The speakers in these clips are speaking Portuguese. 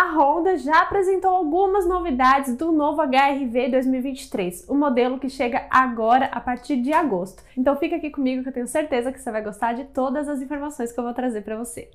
a Honda já apresentou algumas novidades do novo HRV 2023, o modelo que chega agora a partir de agosto. Então fica aqui comigo que eu tenho certeza que você vai gostar de todas as informações que eu vou trazer para você.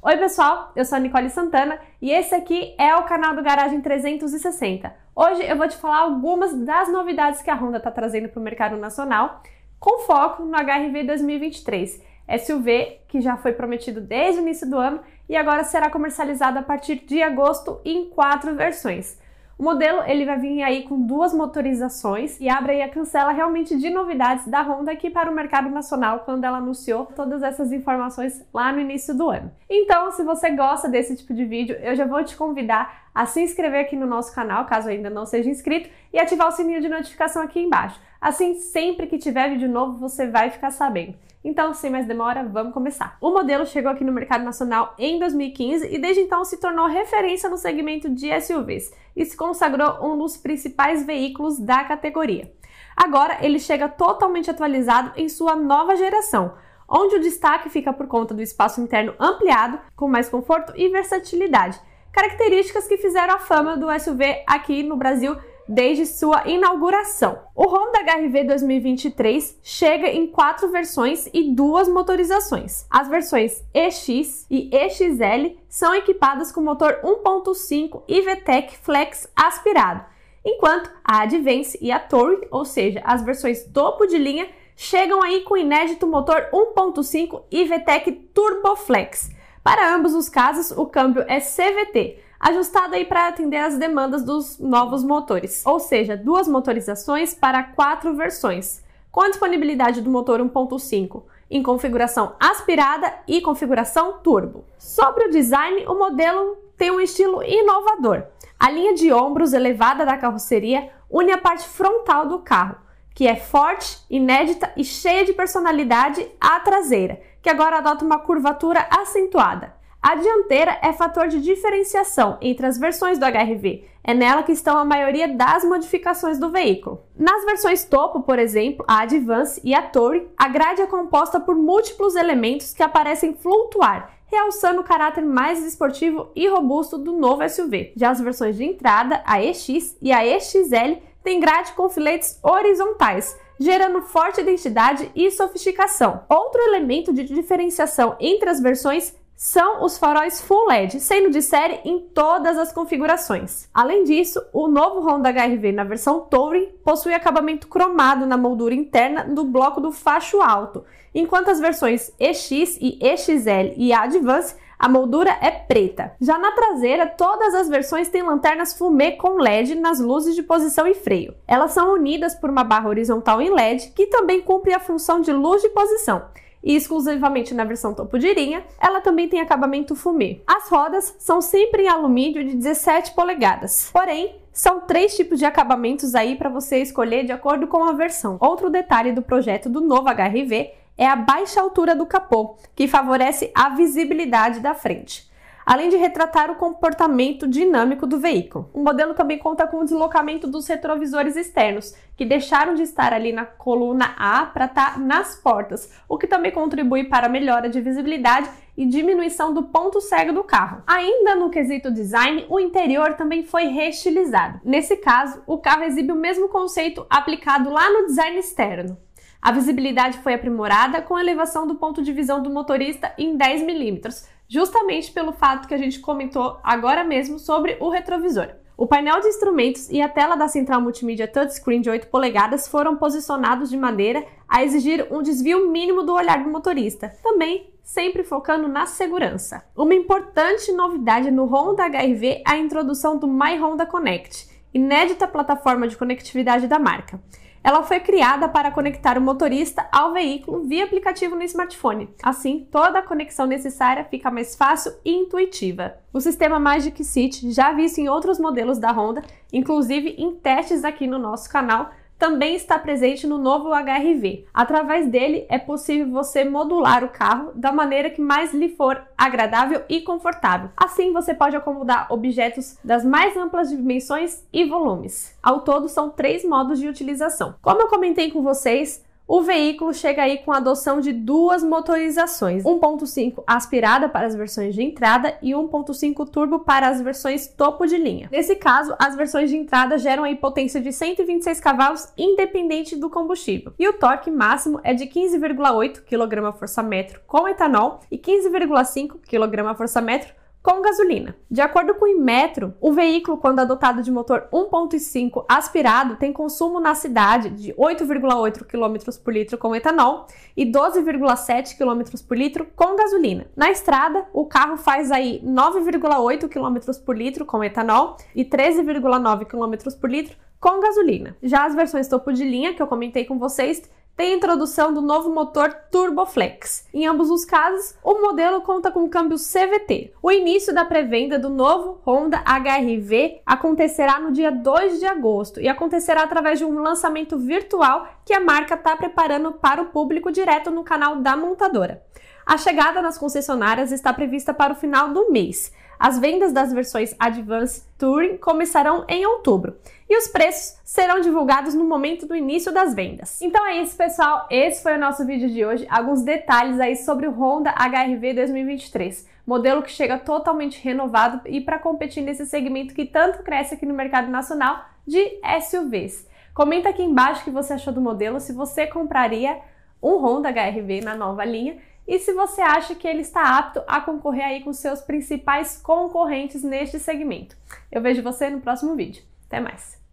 Oi pessoal, eu sou a Nicole Santana e esse aqui é o canal do Garagem 360. Hoje eu vou te falar algumas das novidades que a Honda está trazendo para o mercado nacional, com foco no HRV 2023. SUV que já foi prometido desde o início do ano e agora será comercializado a partir de agosto em quatro versões. O modelo ele vai vir aí com duas motorizações e abre aí a cancela realmente de novidades da Honda aqui para o mercado nacional quando ela anunciou todas essas informações lá no início do ano. Então, se você gosta desse tipo de vídeo, eu já vou te convidar a se inscrever aqui no nosso canal, caso ainda não seja inscrito, e ativar o sininho de notificação aqui embaixo. Assim, sempre que tiver vídeo novo, você vai ficar sabendo. Então, sem mais demora, vamos começar. O modelo chegou aqui no mercado nacional em 2015 e desde então se tornou referência no segmento de SUVs e se consagrou um dos principais veículos da categoria. Agora, ele chega totalmente atualizado em sua nova geração, onde o destaque fica por conta do espaço interno ampliado, com mais conforto e versatilidade, características que fizeram a fama do SUV aqui no Brasil desde sua inauguração. O Honda HRV 2023 chega em quatro versões e duas motorizações. As versões EX e EXL são equipadas com motor 1.5 IVTEC Flex aspirado, enquanto a Advance e a Touring, ou seja, as versões topo de linha, chegam aí com o inédito motor 1.5 IVTEC Turboflex. Para ambos os casos, o câmbio é CVT, ajustado aí para atender as demandas dos novos motores, ou seja, duas motorizações para quatro versões, com a disponibilidade do motor 1.5 em configuração aspirada e configuração turbo. Sobre o design, o modelo tem um estilo inovador. A linha de ombros elevada da carroceria une a parte frontal do carro, que é forte, inédita e cheia de personalidade, à traseira, que agora adota uma curvatura acentuada. A dianteira é fator de diferenciação entre as versões do HRV. É nela que estão a maioria das modificações do veículo. Nas versões topo, por exemplo, a Advance e a Touring, a grade é composta por múltiplos elementos que aparecem flutuar realçando o caráter mais esportivo e robusto do novo SUV. Já as versões de entrada, a EX e a EXL, têm grade com filetes horizontais, gerando forte identidade e sofisticação. Outro elemento de diferenciação entre as versões são os faróis full LED, sendo de série em todas as configurações. Além disso, o novo Honda HR-V na versão Touring possui acabamento cromado na moldura interna do bloco do facho alto, enquanto as versões EX e EXL e Advance a moldura é preta. Já na traseira, todas as versões têm lanternas fumê com LED nas luzes de posição e freio. Elas são unidas por uma barra horizontal em LED que também cumpre a função de luz de posição e exclusivamente na versão topo de linha, ela também tem acabamento fumê. As rodas são sempre em alumínio de 17 polegadas, porém são três tipos de acabamentos aí para você escolher de acordo com a versão. Outro detalhe do projeto do novo HRV é a baixa altura do capô, que favorece a visibilidade da frente além de retratar o comportamento dinâmico do veículo. O modelo também conta com o deslocamento dos retrovisores externos, que deixaram de estar ali na coluna A para estar tá nas portas, o que também contribui para a melhora de visibilidade e diminuição do ponto cego do carro. Ainda no quesito design, o interior também foi reestilizado. Nesse caso, o carro exibe o mesmo conceito aplicado lá no design externo. A visibilidade foi aprimorada com a elevação do ponto de visão do motorista em 10 milímetros justamente pelo fato que a gente comentou agora mesmo sobre o retrovisor. O painel de instrumentos e a tela da central multimídia touchscreen de 8 polegadas foram posicionados de maneira a exigir um desvio mínimo do olhar do motorista, também sempre focando na segurança. Uma importante novidade no Honda HRV é a introdução do My Honda Connect, inédita plataforma de conectividade da marca. Ela foi criada para conectar o motorista ao veículo via aplicativo no smartphone. Assim, toda a conexão necessária fica mais fácil e intuitiva. O sistema Magic Seat já visto em outros modelos da Honda, inclusive em testes aqui no nosso canal, também está presente no novo HRV. Através dele é possível você modular o carro da maneira que mais lhe for agradável e confortável. Assim você pode acomodar objetos das mais amplas dimensões e volumes. Ao todo são três modos de utilização. Como eu comentei com vocês, o veículo chega aí com a adoção de duas motorizações, 1.5 aspirada para as versões de entrada e 1.5 turbo para as versões topo de linha. Nesse caso, as versões de entrada geram aí potência de 126 cavalos independente do combustível. E o torque máximo é de 15,8 kgfm com etanol e 15,5 kgfm com gasolina. De acordo com o Inmetro, o veículo, quando adotado de motor 1.5 aspirado, tem consumo na cidade de 8,8 km por litro com etanol e 12,7 km por litro com gasolina. Na estrada, o carro faz aí 9,8 km por litro com etanol e 13,9 km por litro com gasolina. Já as versões topo de linha, que eu comentei com vocês, tem a introdução do novo motor Turboflex. Em ambos os casos, o modelo conta com câmbio CVT. O início da pré-venda do novo Honda HR-V acontecerá no dia 2 de agosto e acontecerá através de um lançamento virtual que a marca está preparando para o público direto no canal da montadora. A chegada nas concessionárias está prevista para o final do mês. As vendas das versões Advance Touring começarão em outubro e os preços serão divulgados no momento do início das vendas. Então é isso, pessoal. Esse foi o nosso vídeo de hoje. Alguns detalhes aí sobre o Honda HRV 2023, modelo que chega totalmente renovado e para competir nesse segmento que tanto cresce aqui no mercado nacional de SUVs. Comenta aqui embaixo o que você achou do modelo, se você compraria um Honda HRV na nova linha e se você acha que ele está apto a concorrer aí com seus principais concorrentes neste segmento. Eu vejo você no próximo vídeo. Até mais!